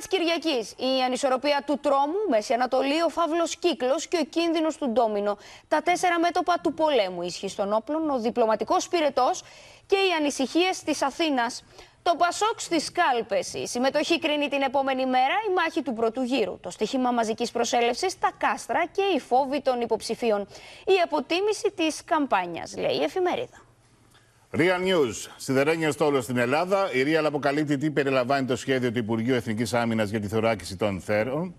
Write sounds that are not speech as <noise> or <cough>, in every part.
θέμα τη Η ανισορροπία του τρόμου, Μέση Ανατολή, ο φαύλος κύκλος και ο κίνδυνος του ντόμινο. Τα τέσσερα μέτωπα του πολέμου, ισχύ των όπλων, ο διπλωματικός πυρετός και οι ανησυχίες της Αθήνας. Το Πασόκ στις κάλπες. Η συμμετοχή κρίνει την επόμενη μέρα η μάχη του πρώτου γύρου. Το στοίχημα μαζικής προσέλευσης, τα κάστρα και οι φόβοι των υποψηφίων. Η αποτίμηση της καμπάνιας, λέει η Real News. Σιδερένιο στόλο στην Ελλάδα. Η Real αποκαλύπτει τι περιλαμβάνει το σχέδιο του Υπουργείου Εθνικής Άμυνας για τη θωράκιση των θέρων.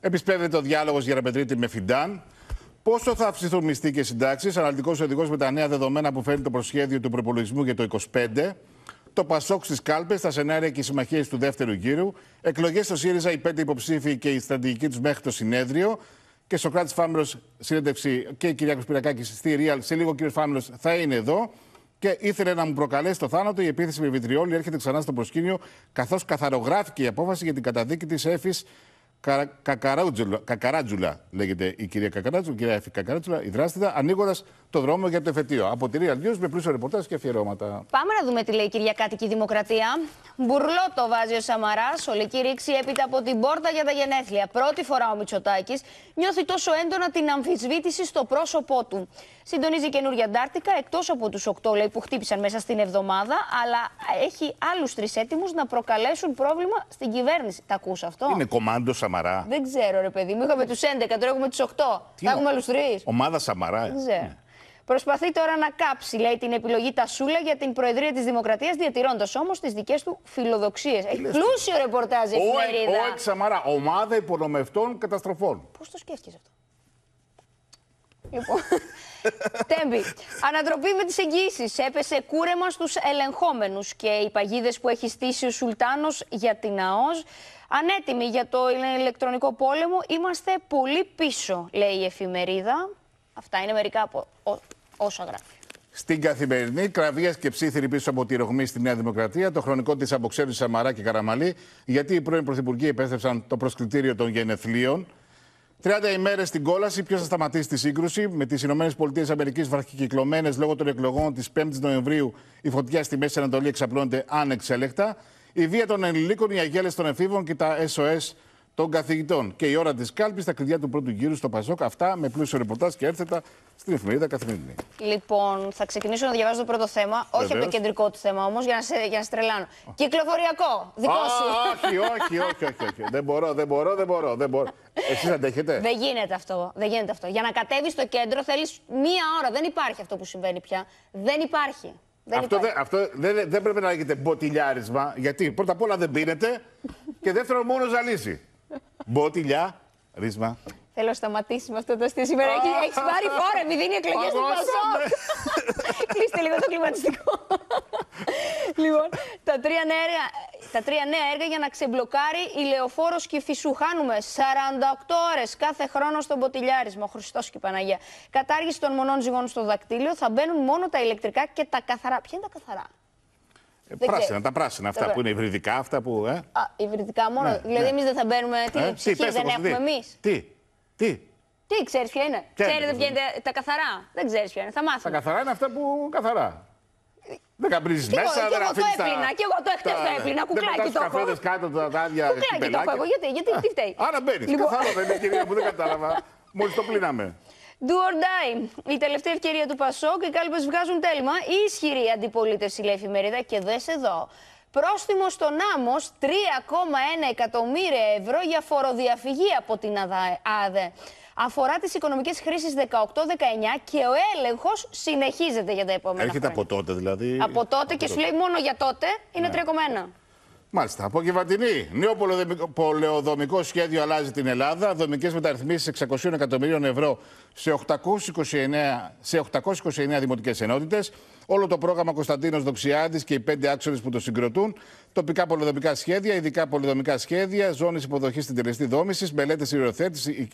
Επισπεύεται ο διάλογος για να με Φιντάν. Πόσο θα αυξηθούν μισθοί και συντάξεις. Αναλυτικός οδηγός με τα νέα δεδομένα που φέρνει το προσχέδιο του προπολογισμού για το 25. Το Πασόκ στις κάλπες, τα σενάρια και οι συμμαχίες του δεύτερου γύρου. Εκλογές στο ΣΥΡΙΖΑ, οι πέντε υποψήφοι και η στρατηγική τους μέχρι το συνέδριο. Και στο Κράτη Φάμιλο, συνέντευξη και η κυρία Κουσπυρακάκη στη Real. Σε λίγο ο κύριο Φάμιλο θα είναι εδώ και ήθελε να μου προκαλέσει το θάνατο. Η επίθεση με βιτριόλι έρχεται ξανά στο προσκήνιο, καθώς καθαρογράφηκε η απόφαση για την καταδίκη της έφης Κακαράτζουλα, Κακαράτζουλα λέγεται η κυρία Κακαράτζουλα, η κυρία Εφη Κακαράτζουλα, η δράστητα, ανοίγοντας το δρόμο για το εφετείο. Από τη Real News με πλούσιο ρεπορτάζ και αφιερώματα. Πάμε να δούμε τι λέει η Κυριακάτικη Δημοκρατία. Μπουρλό το βάζει ο Σαμαράς, ολική ρήξη έπειτα από την πόρτα για τα γενέθλια. Πρώτη φορά ο Μητσοτάκης νιώθει τόσο έντονα την αμφισβήτηση στο πρόσωπό του. Συντονίζει καινούργια Αντάρτικα, εκτός από τους 8 λέει που χτύπησαν μέσα στην εβδομάδα, αλλά έχει άλλους τρεις έτοιμους να προκαλέσουν πρόβλημα στην κυβέρνηση. Τα ακούς αυτό. Είναι κομμάντο Σαμαράς. Δεν ξέρω, ρε παιδί μου. Είχαμε τους 11, τώρα έχουμε τους 8. Τι θα έχουμε άλλους 3. Ομάδα Σαμαρά. Ε. Δεν ξέρω. Προσπαθεί τώρα να κάψει, λέει, την επιλογή Τασούλα για την Προεδρία της Δημοκρατίας, διατηρώντας όμως τις δικές του φιλοδοξίες. Έχει πλούσιο ρεπορτάζ η εφημερίδα. Ο, ο, Σαμαρά, ομάδα υπονομευτών καταστροφών. Πώς το σκέφτηκες αυτό. Λοιπόν, Τέμπη. Ανατροπή με τις εγγύσει. Έπεσε κούρεμα στους ελεγχόμενους και οι παγίδες που έχει στήσει ο Σουλτάνος για την ΑΟΣ. Ανέτοιμοι για το ηλεκτρονικό πόλεμο, είμαστε πολύ πίσω, λέει η εφημερίδα. Αυτά είναι μερικά από όσα γράφει. Στην καθημερινή, κραβία και ψήθυρη πίσω από τη ρογμή στη Νέα Δημοκρατία, το χρονικό της αποξένωση Σαμαρά και Καραμαλή, γιατί οι πρώην πρωθυπουργοί επέστρεψαν το προσκλητήριο των γενεθλίων. 30 ημέρες στην κόλαση, ποιος θα σταματήσει τη σύγκρουση. Με τις ΗΠΑ βραχικυκλωμένες λόγω των εκλογών της 5η Νοεμβρίου, η φωτιά στη Μέση Ανατολή εξαπλώνεται ανεξέλεκτα. Η βία των ενηλίκων, οι αγέλες των εφήβων και τα SOS των καθηγητών. Και η ώρα της κάλπης, στα κλειδιά του πρώτου γύρου στο Πασόκ. Αυτά με πλούσιο ρεπορτάζ και έρθετα στην εφημερίδα Καθημερινή. Λοιπόν, θα ξεκινήσω να διαβάζω το πρώτο θέμα. Όχι από το κεντρικό του θέμα όμως, για, να σε, για να Κυκλοφοριακό, δικό σου. Όχι, όχι, όχι, όχι, όχι. δεν μπορώ, δεν μπορώ, δεν μπορώ. Δεν μπορώ. Εσείς αντέχετε. Δεν γίνεται αυτό. Δεν γίνεται αυτό. Για να κατέβεις στο κέντρο θέλεις μία ώρα. Δεν υπάρχει αυτό που συμβαίνει πια. Δεν υπάρχει. Δεν αυτό, δεν, αυτό πρέπει να λέγεται μποτιλιάρισμα, γιατί πρώτα απ' όλα δεν πίνεται και δεύτερον μόνο ζαλίζει. Μπότιλια, ρίσμα. Θέλω να σταματήσει με αυτό το αστείο σήμερα. Έχει πάρει φόρα μη δίνει εκλογές στο Πασόκ. Κλείστε λίγο το κλιματιστικό. λοιπόν, τα τρία, νέα έργα, για να ξεμπλοκάρει η λεωφόρος και φυσού. Χάνουμε 48 ώρες κάθε χρόνο στον μποτιλιάρισμα. Ο Χριστός και Παναγία. Κατάργηση των μονών ζυγών στο δακτήλιο. Θα μπαίνουν μόνο τα ηλεκτρικά και τα καθαρά. Ποια είναι τα καθαρά. Ε, πράσινα, τα πράσινα αυτά που είναι υβριδικά, αυτά που. Ε. Α, υβριδικά μόνο. Ναι, δηλαδή, ναι. δεν θα μπαίνουμε. Ε, τι ε, ψυχή δεν έχουμε εμείς. Τι, τι. Τι, ξέρεις ποια είναι. Ξέρετε ποια είναι τα καθαρά. Δεν ξέρεις ποια είναι. Θα μάθουμε. Τα καθαρά είναι αυτά που καθαρά. Δεν καμπρίζεις μέσα, δεν το Και εγώ το χτε το έπλυνα, κουκλάκι το έχω. κάτω Κουκλάκι το έχω. Γιατί, γιατί τι φταίει. Άρα μπαίνεις. Λοιπόν. καθαρά δεν είναι που δεν κατάλαβα. Μόλις το πλύναμε. Do or die. Η τελευταία ευκαιρία του Πασόκ, οι κάλπες βγάζουν τέλμα. Η ισχυρή αντιπολίτευση, λέει η εφημερίδα, και δε εδώ. Πρόστιμο στον Άμο 3,1 εκατομμύρια ευρώ για φοροδιαφυγή από την ΑΔΕ. Αφορά τις οικονομικές χρήσεις 18-19 και ο έλεγχος συνεχίζεται για τα επόμενα. Έρχεται χρόνια. από τότε δηλαδή. Από τότε και σου λέει μόνο για τότε είναι ναι. 3,1. Μάλιστα. Απογευματινή. Νέο πολεοδομικό σχέδιο αλλάζει την Ελλάδα. Δομικές μεταρρυθμίσεις 600 εκατομμυρίων ευρώ σε 829, σε 829 δημοτικές ενότητες. Όλο το πρόγραμμα Κωνσταντίνος Δοξιάδη και οι πέντε άξονες που το συγκροτούν. Τοπικά πολεοδομικά σχέδια, ειδικά πολεοδομικά σχέδια, ζώνες υποδοχής στην τελεστή δόμηση, μελέτες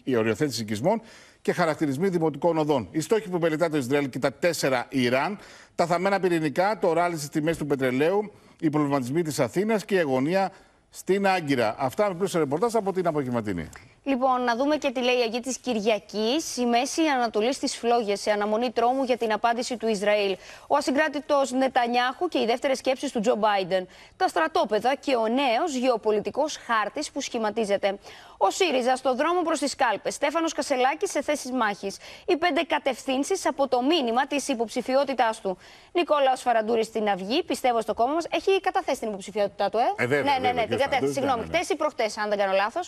η οριοθέτηση οικισμών και χαρακτηρισμοί δημοτικών οδών. Οι στόχοι που μελετά το Ισραήλ και τα τέσσερα Ιράν, τα θαμμένα πυρηνικά, το ράλι στις τιμές του πετρελαίου, οι προβληματισμοί της Αθήνας και η αγωνία στην Άγκυρα. Αυτά με πλούσιο ρεπορτάζ από την απογευματινή. Λοιπόν, να δούμε και τι λέει η Αγία της Κυριακής. Η Μέση Ανατολής στις φλόγες σε αναμονή τρόμου για την απάντηση του Ισραήλ. Ο ασυγκράτητος Νετανιάχου και οι δεύτερες σκέψεις του Τζο Μπάιντεν. Τα στρατόπεδα και ο νέος γεωπολιτικός χάρτης που σχηματίζεται. Ο ΣΥΡΙΖΑ στο δρόμο προς τις κάλπες. Στέφανος Κασελάκης σε θέσεις μάχης. Οι πέντε κατευθύνσεις από το μήνυμα της υποψηφιότητάς του. Νικόλαος Φαραντούρη στην Αυγή, πιστεύω στο κόμμα μας, έχει καταθέσει την υποψηφιότητά του, ε. ε ναι, ναι, ναι, ναι, την κατέθεση. ναι, ναι, ή ναι, ναι, δεν κάνω λάθος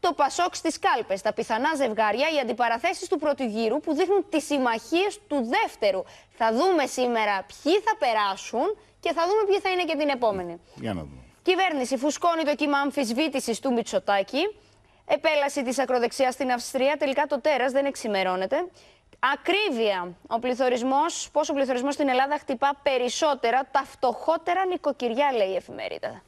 το Πασόκ στις κάλπες. Τα πιθανά ζευγάρια, οι αντιπαραθέσεις του πρώτου γύρου που δείχνουν τις συμμαχίες του δεύτερου. Θα δούμε σήμερα ποιοι θα περάσουν και θα δούμε ποιοι θα είναι και την επόμενη. Για να δούμε. Κυβέρνηση φουσκώνει το κύμα αμφισβήτησης του Μητσοτάκη. Επέλαση της ακροδεξιάς στην Αυστρία. Τελικά το τέρας δεν εξημερώνεται. Ακρίβεια. Ο πληθωρισμός, πόσο πληθωρισμός στην Ελλάδα χτυπά περισσότερα τα φτωχότερα νοικοκυριά, λέει η εφημερίδα.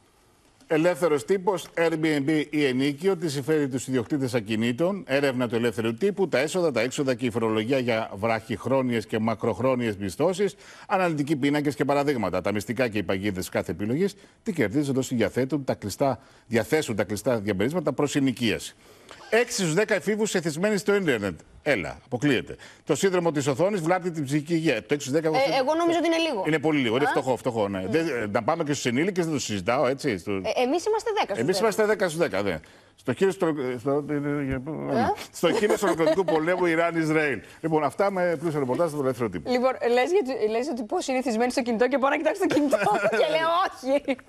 Ελεύθερος τύπος, Airbnb ή ενίκιο, τι συμφέρει τους ιδιοκτήτες ακινήτων, έρευνα του ελεύθερου τύπου, τα έσοδα, τα έξοδα και η φορολογία για βραχυχρόνιες και μακροχρόνιες μισθώσεις, αναλυτικοί πίνακες και παραδείγματα. Τα μυστικά και οι παγίδες κάθε επιλογής, τι κερδίζοντα διαθέτουν τα κλειστά, διαθέσουν τα κλειστά διαμερίσματα προς ενοικίαση. Έξι στους δέκα εφήβους εθισμένοι στο ίντερνετ. Έλα, αποκλείεται. Το σύνδρομο της οθόνης βλάπτει την ψυχική υγεία. Το 6 10 ε, εγώ νομίζω ότι είναι λίγο. Είναι πολύ λίγο. Είναι φτωχό, φτωχό. Ναι. Mm. Δεν, να πάμε και στους ενήλικες, δεν το συζητάω έτσι. Στο... Ε, Εμείς είμαστε 10 στους Εμείς είμαστε 10 στου 10. Ναι. Στο χείρο στο... στο... στο πολεμου πολέμου Ιράν-Ισραήλ. Λοιπόν, αυτά με πλούσιο ρεπορτάζ στον ελεύθερο τύπο. Λοιπόν, λε ότι πώ είναι θυσμένοι στο κινητό και μπορώ να κοιτάξω το κινητό και λέω όχι.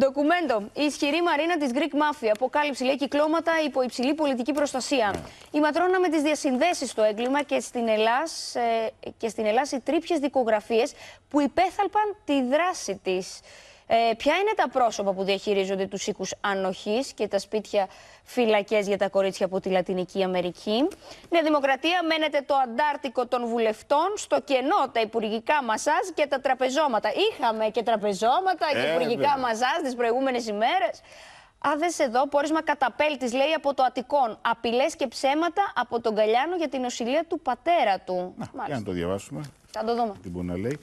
Ντοκουμέντο. Η ισχυρή μαρίνα της Greek Mafia αποκάλυψε λέει κυκλώματα υπό υψηλή πολιτική προστασία. Ναι. Η ματρώνα με τις διασυνδέσεις στο έγκλημα και στην Ελλάδα ε, οι τρύπιες δικογραφίες που υπέθαλπαν τη δράση της. Ε, ποια είναι τα πρόσωπα που διαχειρίζονται τους οίκους ανοχής και τα σπίτια φυλακές για τα κορίτσια από τη Λατινική Αμερική. Ναι, Δημοκρατία μένετε το αντάρτικο των βουλευτών στο κενό, τα υπουργικά μασάζ και τα τραπεζώματα. Είχαμε και τραπεζώματα και ε, υπουργικά ε, μασάζ τις προηγούμενες ημέρες. Άδες εδώ, πόρισμα καταπέλτης λέει από το Αττικόν. Απειλές και ψέματα από τον Καλιάνο για την οσηλεία του πατέρα του. Να, Μάλιστα. για να το διαβάσουμε. Θα το δούμε. Τι μπορεί να λέει.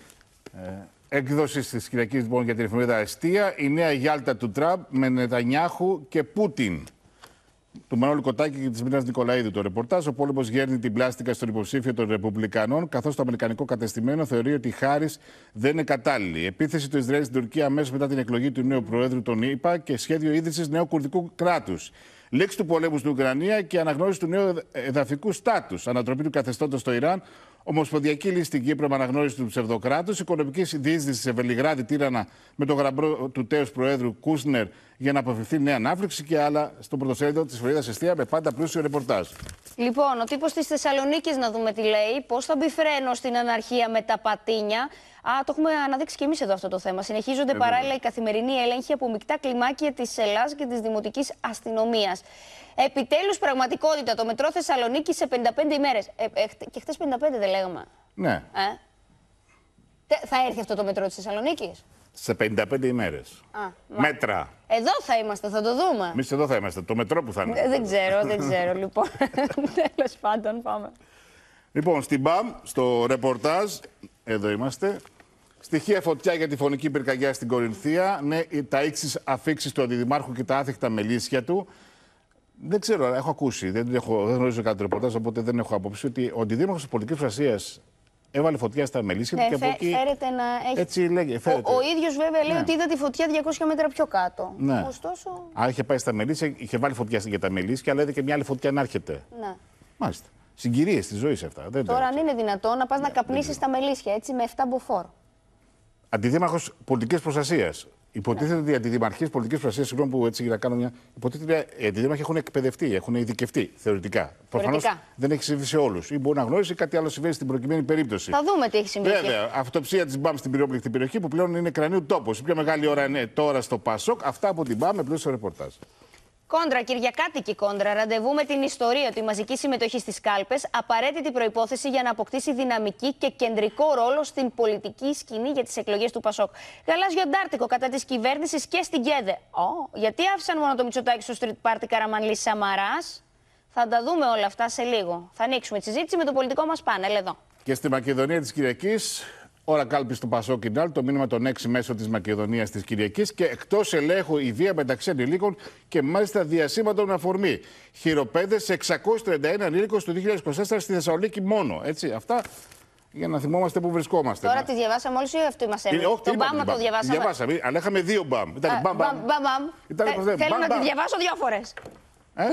Ε, Έκδοση της Κυριακής λοιπόν για την εφημερίδα Αστεία, Η νέα Γιάλτα του Τραμπ με Νετανιάχου και Πούτιν. Του Μανώλη Κοτάκη και της Μίνα Νικολαίδη το ρεπορτάζ. Ο πόλεμο γέρνει την πλάστικα στον υποψήφιο των Ρεπουμπλικανών, καθώς το Αμερικανικό κατεστημένο θεωρεί ότι η Χάρη δεν είναι κατάλληλη. επίθεση του Ισραήλ στην Τουρκία αμέσως μετά την εκλογή του νέου Προέδρου των ΗΠΑ και σχέδιο ίδρυσης νέου κουρδικού κράτους. Λήξη του πολέμου στην Ουκρανία και αναγνώριση του νέου εδαφικού στάτους. Ανατροπή του καθεστώτος στο Ιράν, Ομοσπονδιακή λύση στην Κύπρο με αναγνώριση του ψευδοκράτους. Οικονομικής συντήρηση σε Βελιγράδι Τίρανα με τον γραμπρό του τέο Προέδρου Κούσνερ για να αποφευθεί νέα ανάπτυξη και άλλα στον πρωτοσέλιδο της Φωρίδα Εστία με πάντα πλούσιο ρεπορτάζ. Λοιπόν, ο τύπος της Θεσσαλονίκης να δούμε τι λέει. Πώς θα μπει φρένο στην αναρχία με τα πατίνια. Α, το έχουμε αναδείξει και εμείς εδώ αυτό το θέμα. Συνεχίζονται παράλληλα οι καθημερινοί έλεγχοι από μεικτά κλιμάκια της Ελλάδα και της Δημοτικής Αστυνομίας. Επιτέλους, πραγματικότητα. Το μετρό Θεσσαλονίκη σε 55 ημέρες. Ε, ε και χθε 55 δεν λέγαμε. Ναι. Ε? Θα έρθει αυτό το μετρό της Θεσσαλονίκης σε 55 ημέρε. Μέτρα. Εδώ θα είμαστε, θα το δούμε. Εμείς εδώ θα είμαστε. Το μετρό που θα είναι. Δεν ξέρω, δεν ξέρω <laughs> λοιπόν. Τέλος πάντων, πάμε. Λοιπόν, στην ΠΑΜ, στο ρεπορτάζ, εδώ είμαστε. Στοιχεία φωτιά για τη φωνική πυρκαγιά στην Κορινθία. Ναι, τα ήξει αφήξεις του αντιδημάρχου και τα άθικτα μελίσια του. Δεν ξέρω, έχω ακούσει, δεν, έχω, δεν γνωρίζω κάτι ρεπορτάζ, οπότε δεν έχω άποψη ότι ο αντιδήμαρχος της πολιτικής φρασία έβαλε φωτιά στα μελίσια ναι, και από εκεί. να έχει. Έτσι Ο, ο ίδιος βέβαια λέει ναι. ότι είδα τη φωτιά 200 μέτρα πιο κάτω. Ναι. Ωστόσο. Άρα είχε πάει στα μελίσια, είχε βάλει φωτιά για τα μελίσια, αλλά είδε και μια άλλη φωτιά να έρχεται. Ναι. Μάλιστα. Συγκυρίες της ζωής αυτά. Δεν Τώρα, αν είναι δυνατό να πας να ναι, καπνίσεις τα μελίσια έτσι με 7 μποφόρ. Αντιδήμαρχος πολιτικής προστασίας. Υποτίθεται ότι οι αντιδημαρχίε πολιτικής προστασίας, συγγνώμη που έτσι για να κάνω μια. Υποτίθεται ότι οι αντιδήμαρχοι έχουν εκπαιδευτεί, έχουν ειδικευτεί θεωρητικά. Προφανώς δεν έχει συμβεί σε όλους. Ή μπορεί να γνώρισε κάτι άλλο συμβαίνει στην προκειμένη περίπτωση. Θα δούμε τι έχει συμβεί. Βέβαια, αυτοψία της ΜΠΑΜ στην πυρόπληκτη περιοχή που πλέον είναι κρανίου τόπο. Η πιο μεγάλη ώρα είναι τώρα στο Πασόκ. Αυτά από την ΜΠΑΜ με πλούσιο ρεπορτάζ. Κόντρα, Κυριακάτικη κόντρα. Ραντεβού με την ιστορία ότι η μαζική συμμετοχή στις κάλπες απαραίτητη προπόθεση για να αποκτήσει δυναμική και κεντρικό ρόλο στην πολιτική σκηνή για τις εκλογές του Πασόκ. Γαλάζιο Αντάρτικο κατά της κυβέρνησης και στην ΚΕΔΕ. Oh, γιατί άφησαν μόνο το Μητσοτάκι στο street party Καραμανλής Σαμαράς. Θα τα δούμε όλα αυτά σε λίγο. Θα ανοίξουμε τη συζήτηση με το πολιτικό μας πάνελ εδώ. Και στη Μακεδονία της Κυριακής, Ώρα κάλπη του Πασό Κινάλ, το μήνυμα των έξι μέσω της Μακεδονίας της Κυριακής και εκτός ελέγχου η βία μεταξύ ανηλίκων και μάλιστα διασύμματων αφορμή. Χειροπέδες σε 631 ανήλικου του 2024 στη Θεσσαλονίκη μόνο. Έτσι, αυτά για να θυμόμαστε που βρισκόμαστε. Τώρα τη διαβάσαμε όλοι ή αυτού μα έμεινε. Το μπαμ το διαβάσαμε. Αλλά είχαμε δύο μπαμ. Ήταν μπαμ. Θέλω να τη διαβάσω δύο φορές. Ε?